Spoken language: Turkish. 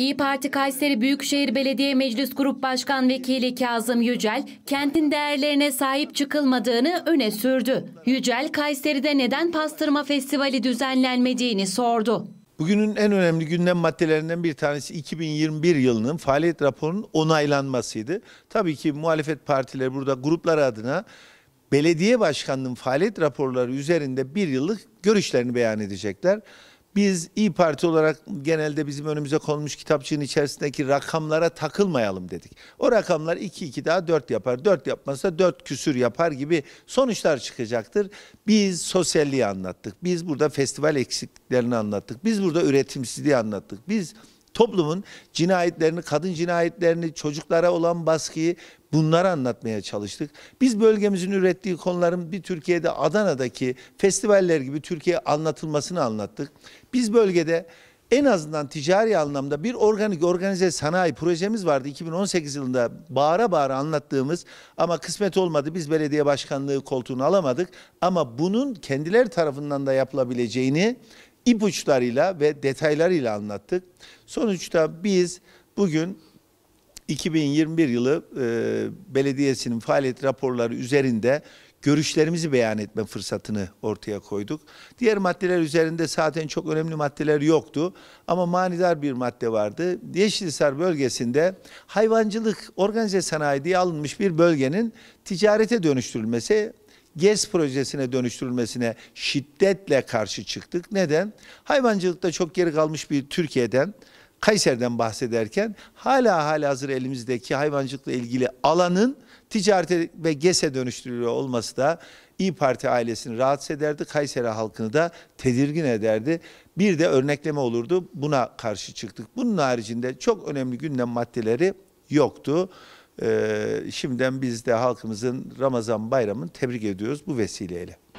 İyi Parti Kayseri Büyükşehir Belediye Meclis Grup Başkan Vekili Kazım Yücel, kentin değerlerine sahip çıkılmadığını öne sürdü. Yücel, Kayseri'de neden pastırma festivali düzenlenmediğini sordu. Bugünün en önemli gündem maddelerinden bir tanesi 2021 yılının faaliyet raporunun onaylanmasıydı. Tabii ki muhalefet partileri burada gruplar adına belediye başkanının faaliyet raporları üzerinde bir yıllık görüşlerini beyan edecekler. Biz İyi Parti olarak genelde bizim önümüze konmuş kitapçığın içerisindeki rakamlara takılmayalım dedik. O rakamlar 2 2 daha 4 yapar. 4 yapmazsa 4 küsür yapar gibi sonuçlar çıkacaktır. Biz sosyalliği anlattık. Biz burada festival eksikliklerini anlattık. Biz burada üretimsizliği anlattık. Biz toplumun cinayetlerini, kadın cinayetlerini, çocuklara olan baskıyı bunları anlatmaya çalıştık. Biz bölgemizin ürettiği konuların bir Türkiye'de Adana'daki festivaller gibi Türkiye anlatılmasını anlattık. Biz bölgede en azından ticari anlamda bir organik organize sanayi projemiz vardı 2018 yılında bağıra bağıra anlattığımız ama kısmet olmadı biz belediye başkanlığı koltuğunu alamadık ama bunun kendileri tarafından da yapılabileceğini ipuçlarıyla ve detaylarıyla anlattık. Sonuçta biz bugün 2021 yılı e, belediyesinin faaliyet raporları üzerinde görüşlerimizi beyan etme fırsatını ortaya koyduk. Diğer maddeler üzerinde zaten çok önemli maddeler yoktu ama manidar bir madde vardı. Yeşilhisar bölgesinde hayvancılık organize sanayi diye alınmış bir bölgenin ticarete dönüştürülmesi GES projesine dönüştürülmesine şiddetle karşı çıktık. Neden? Hayvancılıkta çok geri kalmış bir Türkiye'den, Kayseri'den bahsederken hala hala hazır elimizdeki hayvancılıkla ilgili alanın ticarete ve GES'e dönüştürülüyor olması da İyi Parti ailesini rahatsız ederdi, Kayseri halkını da tedirgin ederdi. Bir de örnekleme olurdu. Buna karşı çıktık. Bunun haricinde çok önemli gündem maddeleri yoktu. Ee, şimdiden biz de halkımızın Ramazan bayramını tebrik ediyoruz bu vesileyle.